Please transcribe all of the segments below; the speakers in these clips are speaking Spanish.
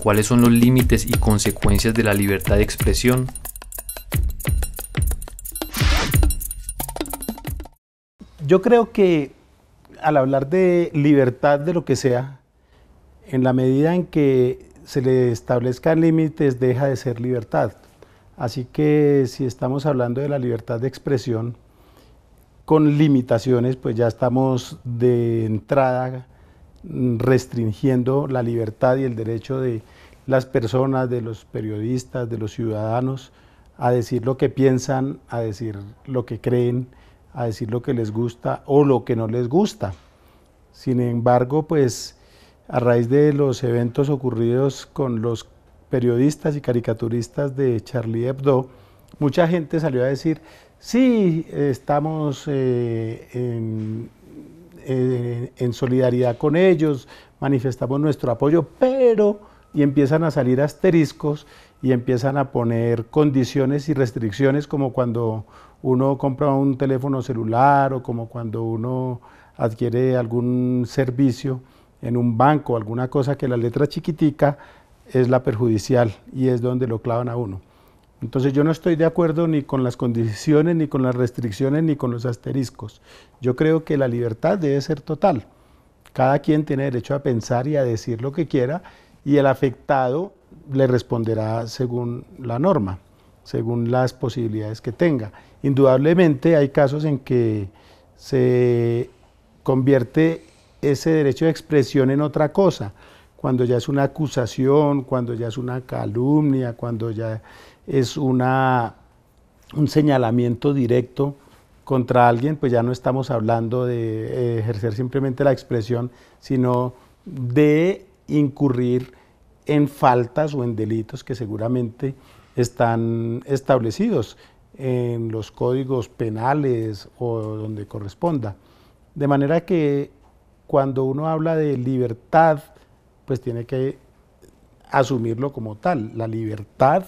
cuáles son los límites y consecuencias de la libertad de expresión. Yo creo que al hablar de libertad de lo que sea, en la medida en que se le establezcan límites, deja de ser libertad. Así que si estamos hablando de la libertad de expresión, con limitaciones, pues ya estamos de entrada restringiendo la libertad y el derecho de las personas, de los periodistas, de los ciudadanos, a decir lo que piensan, a decir lo que creen, a decir lo que les gusta o lo que no les gusta. Sin embargo, pues a raíz de los eventos ocurridos con los periodistas y caricaturistas de Charlie Hebdo, mucha gente salió a decir, sí, estamos eh, en en solidaridad con ellos, manifestamos nuestro apoyo, pero y empiezan a salir asteriscos y empiezan a poner condiciones y restricciones como cuando uno compra un teléfono celular o como cuando uno adquiere algún servicio en un banco, alguna cosa que la letra chiquitica es la perjudicial y es donde lo clavan a uno. Entonces yo no estoy de acuerdo ni con las condiciones, ni con las restricciones, ni con los asteriscos. Yo creo que la libertad debe ser total. Cada quien tiene derecho a pensar y a decir lo que quiera y el afectado le responderá según la norma, según las posibilidades que tenga. Indudablemente hay casos en que se convierte ese derecho de expresión en otra cosa cuando ya es una acusación, cuando ya es una calumnia, cuando ya es una, un señalamiento directo contra alguien, pues ya no estamos hablando de eh, ejercer simplemente la expresión, sino de incurrir en faltas o en delitos que seguramente están establecidos en los códigos penales o donde corresponda. De manera que cuando uno habla de libertad pues tiene que asumirlo como tal. La libertad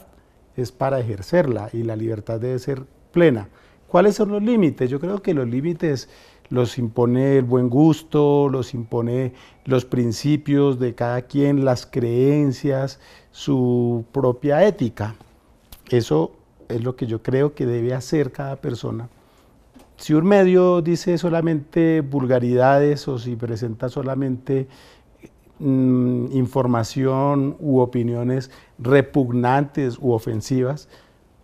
es para ejercerla y la libertad debe ser plena. ¿Cuáles son los límites? Yo creo que los límites los impone el buen gusto, los impone los principios de cada quien, las creencias, su propia ética. Eso es lo que yo creo que debe hacer cada persona. Si un medio dice solamente vulgaridades o si presenta solamente Mm, información u opiniones repugnantes u ofensivas,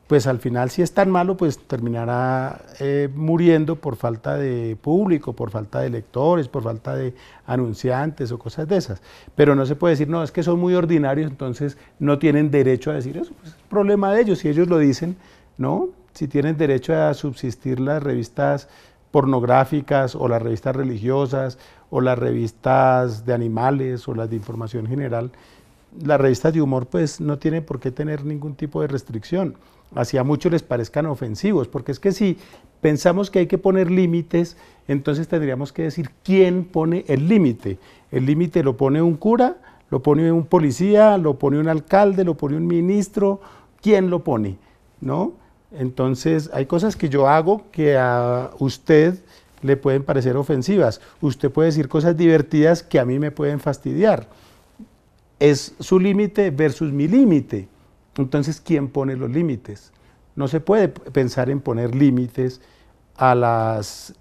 pues al final si es tan malo, pues terminará eh, muriendo por falta de público, por falta de lectores, por falta de anunciantes o cosas de esas. Pero no se puede decir, no, es que son muy ordinarios, entonces no tienen derecho a decir eso. Pues es problema de ellos, si ellos lo dicen, ¿no? Si tienen derecho a subsistir las revistas pornográficas o las revistas religiosas o las revistas de animales o las de información general, las revistas de humor pues no tienen por qué tener ningún tipo de restricción. hacia mucho les parezcan ofensivos, porque es que si pensamos que hay que poner límites, entonces tendríamos que decir quién pone el límite. El límite lo pone un cura, lo pone un policía, lo pone un alcalde, lo pone un ministro, ¿quién lo pone? ¿No? Entonces, hay cosas que yo hago que a usted le pueden parecer ofensivas. Usted puede decir cosas divertidas que a mí me pueden fastidiar. Es su límite versus mi límite. Entonces, ¿quién pone los límites? No se puede pensar en poner límites a las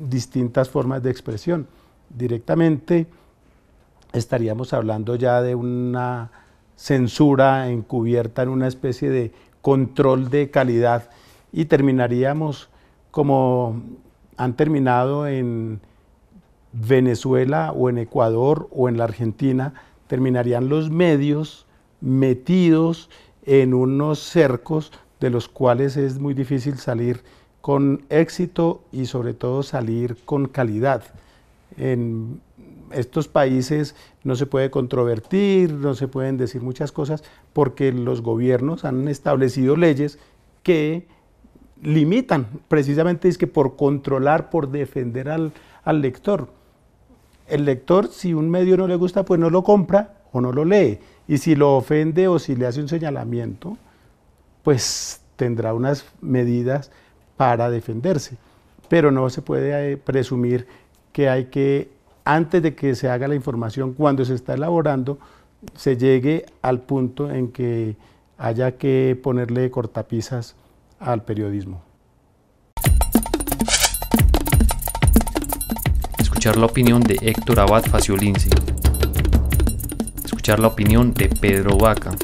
distintas formas de expresión. Directamente estaríamos hablando ya de una censura encubierta en una especie de control de calidad y terminaríamos como han terminado en Venezuela o en Ecuador o en la Argentina, terminarían los medios metidos en unos cercos de los cuales es muy difícil salir con éxito y sobre todo salir con calidad. En estos países no se puede controvertir, no se pueden decir muchas cosas, porque los gobiernos han establecido leyes que limitan, precisamente es que por controlar, por defender al, al lector. El lector, si un medio no le gusta, pues no lo compra o no lo lee. Y si lo ofende o si le hace un señalamiento, pues tendrá unas medidas para defenderse. Pero no se puede eh, presumir que hay que antes de que se haga la información, cuando se está elaborando, se llegue al punto en que haya que ponerle cortapisas al periodismo. Escuchar la opinión de Héctor Abad Faciolince. Escuchar la opinión de Pedro Vaca.